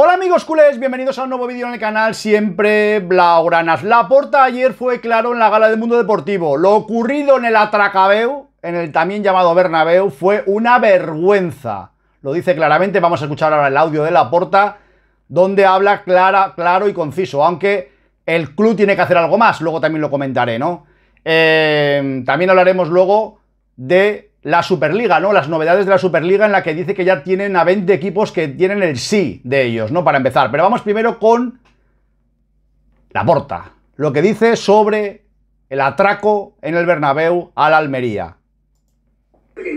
Hola amigos culés, bienvenidos a un nuevo vídeo en el canal, siempre blaugranas. La porta ayer fue claro en la gala del mundo deportivo. Lo ocurrido en el Atracabeu, en el también llamado Bernabeu, fue una vergüenza. Lo dice claramente, vamos a escuchar ahora el audio de la porta, donde habla clara, claro y conciso, aunque el club tiene que hacer algo más, luego también lo comentaré, ¿no? Eh, también hablaremos luego de la Superliga, ¿no? Las novedades de la Superliga en la que dice que ya tienen a 20 equipos que tienen el sí de ellos, ¿no? Para empezar. Pero vamos primero con la porta. Lo que dice sobre el atraco en el Bernabéu a la Almería. al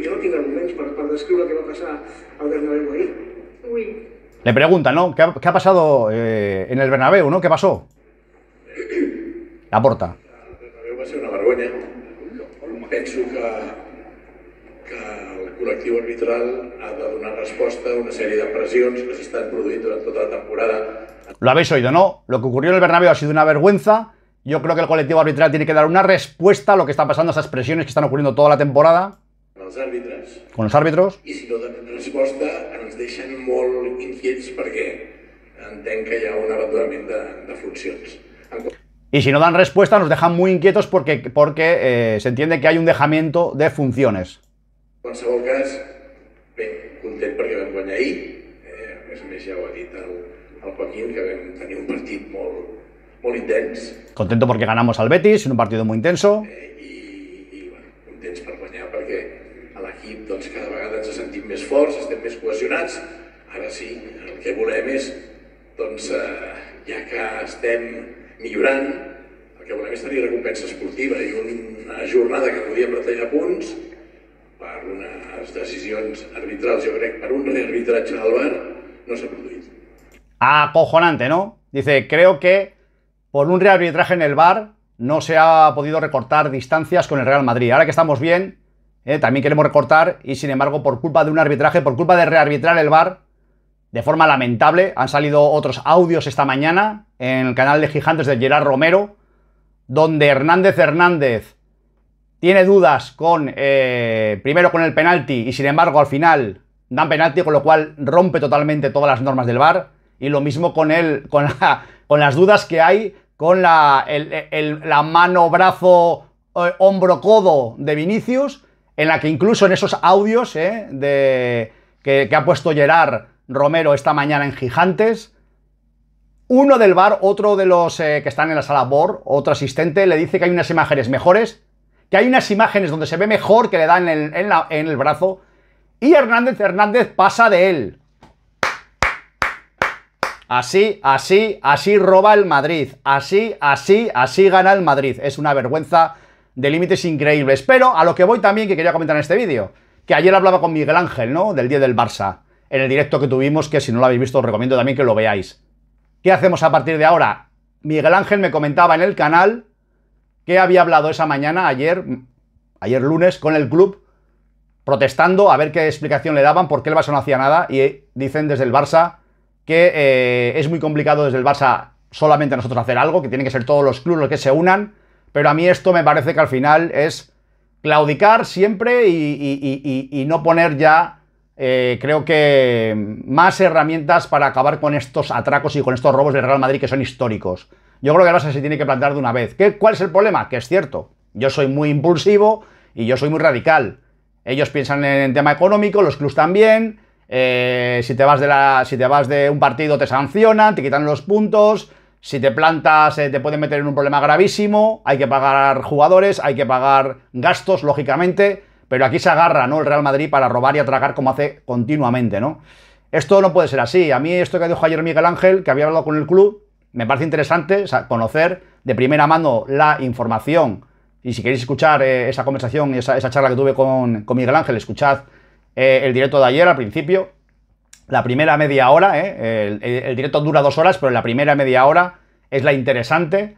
Le pregunta, ¿no? ¿Qué ha, pasado eh, en el Bernabéu, no? ¿Qué pasó? La porta. El Bernabeu va ser una el colectivo arbitral ha dado una respuesta a una serie de presiones que están produciendo durante toda la temporada. Lo habéis oído, ¿no? Lo que ocurrió en el Bernabéu ha sido una vergüenza. Yo creo que el colectivo arbitral tiene que dar una respuesta a lo que está pasando, a esas presiones que están ocurriendo toda la temporada. Con los árbitros. Y si no dan respuesta, nos dejan muy inquietos porque entenc que hay un de, de Y si no dan respuesta, nos dejan muy inquietos porque, porque eh, se entiende que hay un dejamiento de funciones. qualsevol cas, bé, content perquè vam guanyar ahir, eh, a més a més ja ho ha dit el, el Joaquín, que vam tenir un partit molt, molt intens. Contento porque ganamos al Betis, un partido muy intenso. Eh, i, i bueno, contents per guanyar perquè a l'equip doncs, cada vegada ens sentim més forts, estem més cohesionats. Ara sí, el que volem és, doncs, eh, ja que estem millorant, el que volem és tenir recompensa esportiva i una jornada que podíem retallar punts Para unas decisiones arbitrals, jo un bar, no ha producido. Acojonante, ¿no? Dice, creo que por un rearbitraje en el bar no se ha podido recortar distancias con el Real Madrid. Ahora que estamos bien, ¿eh? también queremos recortar y sin embargo por culpa de un arbitraje, por culpa de rearbitrar el bar, de forma lamentable, han salido otros audios esta mañana en el canal de Gigantes de Gerard Romero, donde Hernández Hernández tiene dudas con, eh, primero con el penalti y sin embargo al final dan penalti, con lo cual rompe totalmente todas las normas del VAR. Y lo mismo con, él con, las dudas que hay con la, mano, brazo, eh, hombro, codo de Vinicius, en la que incluso en esos audios eh, de, que, ha puesto Gerard Romero esta mañana en Gigantes, uno del bar, otro de los que están en la sala BOR, otro asistente, le dice que hay unas imágenes mejores que hay unas imágenes donde se ve mejor que le dan en, el brazo. Y Hernández Hernández pasa de él. Así, así, así roba el Madrid. Así, así, así gana el Madrid. Es una vergüenza de límites increíbles. Pero a lo que voy también, que quería comentar en este vídeo, que ayer hablaba con Miguel Ángel, ¿no? Del día del Barça, en el directo que tuvimos, que si no lo habéis visto os recomiendo también que lo veáis. ¿Qué hacemos a partir de ahora? Miguel Ángel me comentaba en el canal que había hablado esa mañana, ayer, ayer lunes, con el club, protestando a ver qué explicación le daban, por qué el Barça no hacía nada, y eh, dicen desde el Barça que eh, es muy complicado desde el Barça solamente nosotros hacer algo, que tienen que ser todos los clubes los que se unan, pero a mí esto me parece que al final es claudicar siempre y, no poner ya, eh, creo que, más herramientas para acabar con estos atracos y con estos robos del Real Madrid que son históricos. Yo creo que el Barça se tiene que plantar de una vez. ¿Cuál es el problema? Que es cierto, yo soy muy impulsivo y yo soy muy radical. Ellos piensan en tema económico, los clubs también. Eh, si, te vas de la, si te vas de un partido te sancionan, te quitan los puntos. Si te plantas eh, te pueden meter en un problema gravísimo. Hay que pagar jugadores, hay que pagar gastos, lógicamente. Pero aquí se agarra ¿no? el Real Madrid para robar y atracar como hace continuamente. ¿no? Esto no puede ser así. A mí esto que dijo ayer Miguel Ángel, que había hablado con el club, me parece interesante conocer de primera mano la información. Y si queréis escuchar eh, esa conversación y esa, charla que tuve con, Miguel Ángel, escuchad eh, el directo de ayer al principio. La primera media hora, eh, el, directo dura dos horas, pero la primera media hora es la interesante.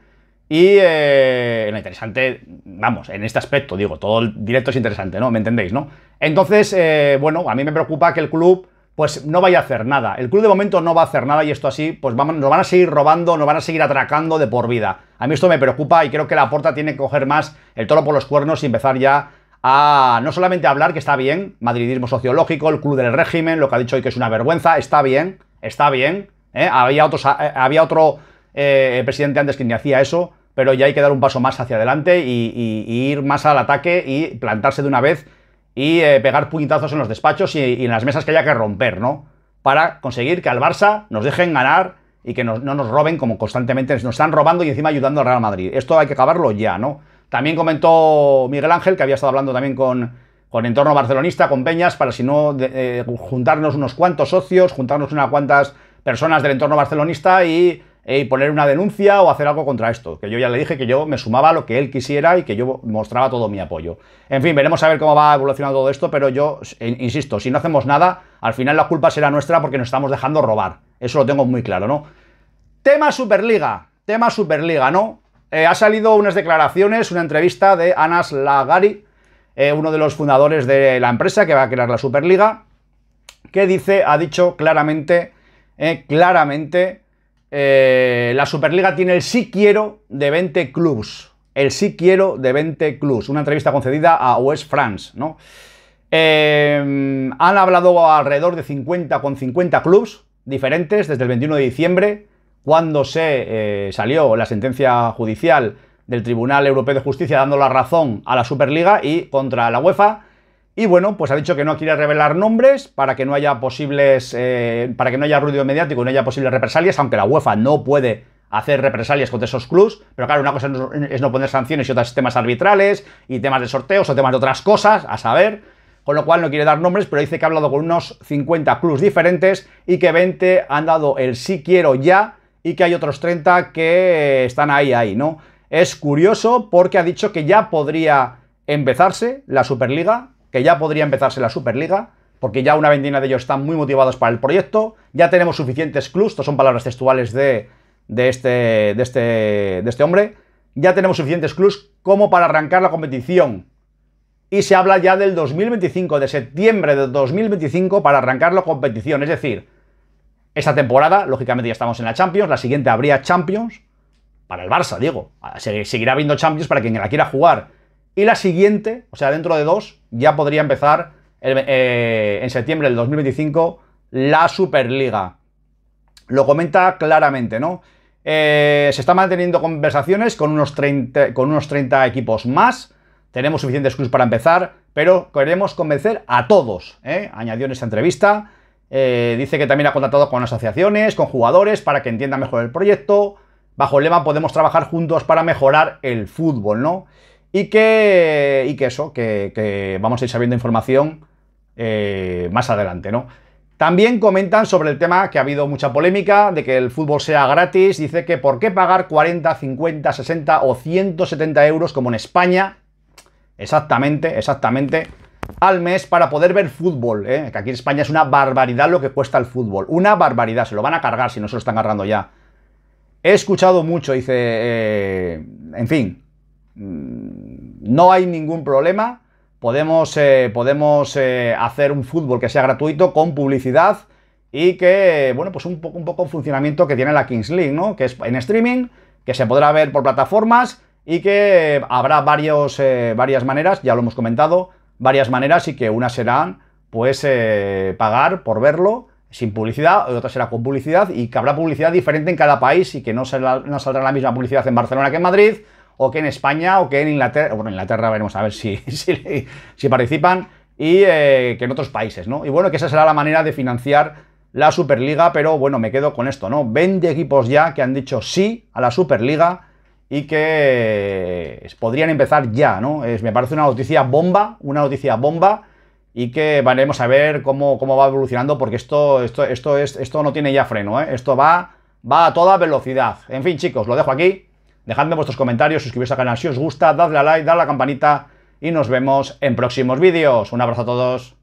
Y la interesante, vamos, en este aspecto, digo, todo el directo es interesante, ¿no? ¿Me entendéis, no? Entonces, bueno, a mí me preocupa que el club pues no vaya a hacer nada. El club de momento no va a hacer nada y esto así, pues nos van a seguir robando, nos van a seguir atracando de por vida. A mí esto me preocupa y creo que la porta tiene que coger más el toro por los cuernos y empezar ya a no solamente hablar que está bien, madridismo sociológico, el club del régimen, lo que ha dicho hoy que es una vergüenza, está bien, está bien. ¿eh? Eh, había, otro eh, presidente antes que ni hacía eso, pero ya hay que dar un paso más hacia adelante y, y ir más al ataque y plantarse de una vez y eh, pegar puñetazos en los despachos y, en las mesas que haya que romper, ¿no? Para conseguir que al Barça nos dejen ganar y que no nos roben como constantemente nos están robando y encima ayudando al Real Madrid. Esto hay que acabarlo ya, ¿no? También comentó Miguel Ángel, que había estado hablando también con, con entorno barcelonista, con Peñas, para si no eh, juntarnos unos cuantos socios, juntarnos unas cuantas personas del entorno barcelonista y eh, y poner una denuncia o hacer algo contra esto. Que yo ya le dije que yo me sumaba a lo que él quisiera y que yo mostraba todo mi apoyo. En fin, veremos a ver cómo va evolucionar todo esto, pero yo insisto, si no hacemos nada, al final la culpa será nuestra porque nos estamos dejando robar. Eso lo tengo muy claro, ¿no? Tema Superliga, tema Superliga, ¿no? Eh, ha salido unas declaraciones, una entrevista de Anas Lagari, eh, uno de los fundadores de la empresa que va a crear la Superliga, que dice, ha dicho claramente, claramente, eh, la Superliga tiene el sí quiero de 20 clubs. El sí quiero de 20 clubs. Una entrevista concedida a West France, ¿no? Em, han hablado alrededor de 50 con 50 clubs diferentes desde el 21 de diciembre, cuando se eh, salió la sentencia judicial del Tribunal Europeo de Justicia dando la razón a la Superliga y contra la UEFA y bueno, pues ha dicho que no quiere revelar nombres para que no haya posibles. Eh, para que no haya ruido mediático y no haya posibles represalias, aunque la UEFA no puede hacer represalias contra esos clubs, pero claro, una cosa es no poner sanciones y otros temas arbitrales y temas de sorteos o temas de otras cosas, a saber, con lo cual no quiere dar nombres, pero dice que ha hablado con unos 50 clubs diferentes y que 20 han dado el sí quiero ya y que hay otros 30 que están ahí, ahí, ¿no? Es curioso porque ha dicho que ya podría empezarse la Superliga, que ya podría empezarse la Superliga, porque ya una veintena de ellos están muy motivados para el proyecto, ya tenemos suficientes clubs, estas son palabras textuales de, este, de, este, de este hombre, ya tenemos suficientes clubs como para arrancar la competición. Y se habla ya del 2025, de septiembre de 2025 para arrancar la competición. Es decir, esta temporada, lógicamente ya estamos en la Champions, la siguiente habría Champions, para el Barça, digo. Seguirá habiendo Champions para quien la quiera jugar. Y la siguiente, o sea, dentro de dos, ya podría empezar eh, en septiembre del 2025 la Superliga. Lo comenta claramente, ¿no? Eh, se están manteniendo conversaciones con unos, 30, equipos más. Tenemos suficientes cruces para empezar, pero queremos convencer a todos. ¿eh? Añadió en esta entrevista. Eh, dice que también ha contactado con asociaciones, con jugadores, para que entiendan mejor el proyecto. Bajo el lema podemos trabajar juntos para mejorar el fútbol, ¿no? Y que, y que eso, que, vamos a ir sabiendo información eh, más adelante, ¿no? También comentan sobre el tema que ha habido mucha polémica, de que el fútbol sea gratis. Dice que por qué pagar 40, 50, 60 o 170 euros como en España, exactamente, exactamente, al mes para poder ver fútbol. ¿eh? Que aquí en España es una barbaridad lo que cuesta el fútbol. Una barbaridad, se lo van a cargar si no se lo están agarrando ya. He escuchado mucho, dice, eh, en fin, Mm, no hay ningún problema. Podemos, eh, podemos eh, hacer un fútbol que sea gratuito con publicidad y que, bueno, pues un poco, un poco funcionamiento que tiene la Kings League, ¿no? Que es en streaming, que se podrá ver por plataformas y que habrá varios, eh, varias maneras, ya lo hemos comentado, varias maneras y que unas serán, pues, pagar por verlo sin publicidad, otra será con publicidad y que habrá publicidad diferente en cada país y que no saldrá la misma publicidad en Barcelona que en Madrid o que en España o que en Inglaterra, bueno, en Inglaterra veremos a ver si, si, participan, y eh, que en otros países, ¿no? Y bueno, que esa será la manera de financiar la Superliga, pero bueno, me quedo con esto, ¿no? 20 equipos ya que han dicho sí a la Superliga y que eh, podrían empezar ya, ¿no? me parece una noticia bomba, una noticia bomba y que veremos a ver cómo, cómo va evolucionando porque esto, esto, esto, es, esto no tiene ya freno, ¿eh? Esto va, va a toda velocidad. En fin, chicos, lo dejo aquí. Dejadme vuestros comentarios, suscribiros al canal si os gusta, dadle a like, dadle a la campanita y nos vemos en próximos vídeos. Un abrazo a todos.